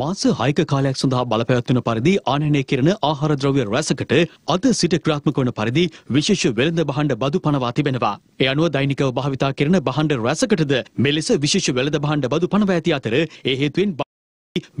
මාස හයක කාලයක් සඳහා බලපැවැත්වෙන පරිදි ආනයනය කෙරෙන ආහාර ද්‍රව්‍ය රැසකට අද සිට ක්‍රාත්මක වන පරිදි විශේෂ වෙළඳ බහණ්ඩ බදු පනවා තිබෙනවා. ඒ අනුව දෛනිකව භාවිතා කරන බහණ්ඩ රැසකටද මෙලෙස විශේෂ වෙළඳ බහණ්ඩ බදු පනවා ඇති අතර ඒ හේතුවෙන්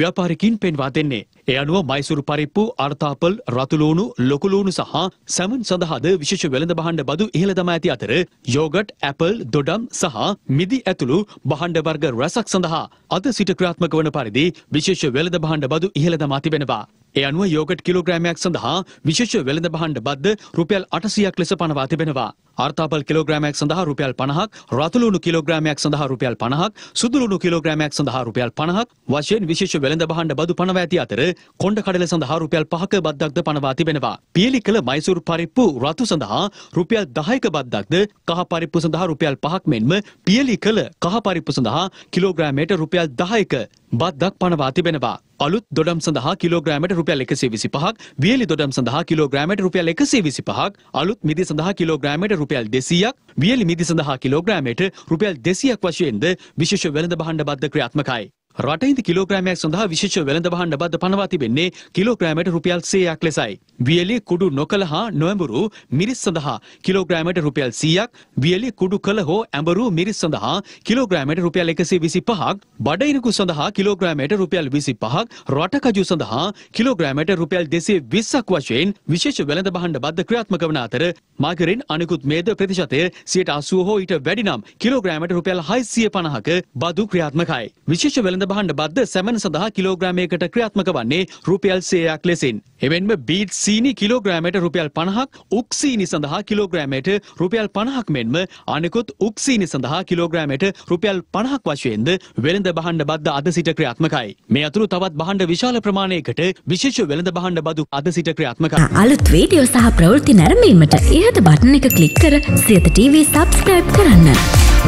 ව්‍යාපාරිකින් පෙන්වා දෙන්නේ. ඒ අනුව මයිසුරු පරිප්පු, අර්ථාපල්, රතුලූණු, ලොකුලූණු සහ සැමන් සඳහාද විශේෂ වෙළඳ භාණ්ඩ බදු ඉහළ දමා ඇති අතර යෝගට්, ඇපල්, දොඩම් සහ මිදි ඇතුළු භාණ්ඩ වර්ග රැසක් සඳහා අද සිට ක්‍රියාත්මක වන පරිදි විශේෂ වෙළඳ භාණ්ඩ බදු ඉහළ දමා තිබෙනවා. ඒ අනුව යෝගට් කිලෝග්‍රෑමයක් සඳහා විශේෂ වෙළඳ භාණ්ඩ බද්ද රුපියල් 800ක් ලෙස පනවා තිබෙනවා. ආර්තාපල් කිලෝග්‍රෑමයක් සඳහා රුපියල් 50ක්, රතුලුණු කිලෝග්‍රෑමයක් සඳහා රුපියල් 50ක්, සුදුලුණු කිලෝග්‍රෑමයක් සඳහා රුපියල් 50ක් වශයෙන් විශේෂ වෙළඳ භාණ්ඩ බදු පනවා ඇති අතර කොණ්ඩ කඩල සඳහා රුපියල් 5ක බද්දක්ද පනවා තිබෙනවා. පියලි කළ මයිසුරු පරිප්පු රතු සඳහා රුපියල් 10ක බද්දක්ද, කහ පරිප්පු සඳහා රුපියල් 5ක් මෙන්ම පියලි කළ කහ පරිප්පු සඳහා කිලෝග්‍රෑමයට රුපියල් 10ක බද්දක් පනවා තිබෙනවා. අලුත් දොඩම් සඳහා කිලෝග්‍රෑමට රුපියල් 125ක්, වියලි දොඩම් සඳහා කිලෝග්‍රෑමට රුපියල් 125ක්, අලුත් මිදි සඳහා කිලෝග්‍රෑමට රුපියල් 200ක්, වියලි මිදි සඳහා කිලෝග්‍රෑමට රුපියල් 200ක් වශයෙන්ද විශේෂ වෙළඳ භාණ්ඩ බද්ධ ක්‍රියාත්මකයි. රටයින්ද කිලෝග්‍රෑමයක් සඳහා විශේෂ වෙළඳ වහන් බද පනවා තිබෙන්නේ කිලෝග්‍රෑමයට රුපියල් 100ක් ලෙසයි. වියලි කුඩු නොකළ හා නොඇඹුරු මිරිස් සඳහා කිලෝග්‍රෑමයට රුපියල් 100ක්, වියලි කුඩු කළ හෝ ඇඹුරු මිරිස් සඳහා කිලෝග්‍රෑමයට රුපියල් 125ක්, බඩයිනකු සඳහා කිලෝග්‍රෑමයට රුපියල් 25ක්, රටකජු සඳහා කිලෝග්‍රෑමයට රුපියල් 220ක් වශයෙන් විශේෂ වෙළඳ භාණ්ඩ බද්ද ක්‍රියාත්මක වන අතර මාගරින් අනිකුත් මේද ප්‍රතිශතය 80 හෝ ඊට වැඩි නම් කිලෝග්‍රෑමයට රුපියල් 650ක බදු ක්‍රියාත්මකයි. විශේෂ වෙළඳ භාණ්ඩ බද්ද සැමන සඳහා කිලෝග්‍රෑමයකට ක්‍රියාත්මක වන්නේ රුපියල් 100ක් ලෙසින්. එවෙන්ම බීට් සීනි කිලෝග්‍රෑමයට රුපියල් 50ක්, උක් සීනි සඳහා කිලෝග්‍රෑමයට රුපියල් 50ක් මෙන්ම අනෙකුත් උක් සීනි සඳහා කිලෝග්‍රෑමයට රුපියල් 50ක් වශයෙන්ද වෙළඳ භාණ්ඩ බද්ද අද සිට ක්‍රියාත්මකයි. මේ අතුරු තවත් භාණ්ඩ විශාල ප්‍රමාණයකට විශේෂ වෙළඳ භාණ්ඩ බදු අද සිට ක්‍රියාත්මකයි. අලුත් වීඩියෝ සහ ප්‍රවෘත්ති නැරඹීමට ඉහත බටන් එක ක්ලික් කර සියත TV සබස්ක්‍රයිබ් කරන්න.